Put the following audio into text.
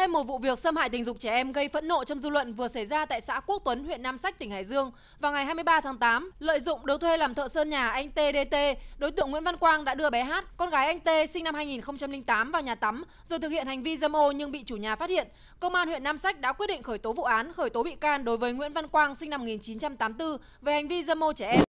Thêm một vụ việc xâm hại tình dục trẻ em gây phẫn nộ trong dư luận vừa xảy ra tại xã Quốc Tuấn, huyện Nam Sách, tỉnh Hải Dương. Vào ngày 23 tháng 8, lợi dụng đấu thuê làm thợ sơn nhà anh TDT, đối tượng Nguyễn Văn Quang đã đưa bé Hát, con gái anh T sinh năm 2008 vào nhà tắm rồi thực hiện hành vi dâm ô nhưng bị chủ nhà phát hiện. Công an huyện Nam Sách đã quyết định khởi tố vụ án, khởi tố bị can đối với Nguyễn Văn Quang sinh năm 1984 về hành vi dâm ô trẻ em.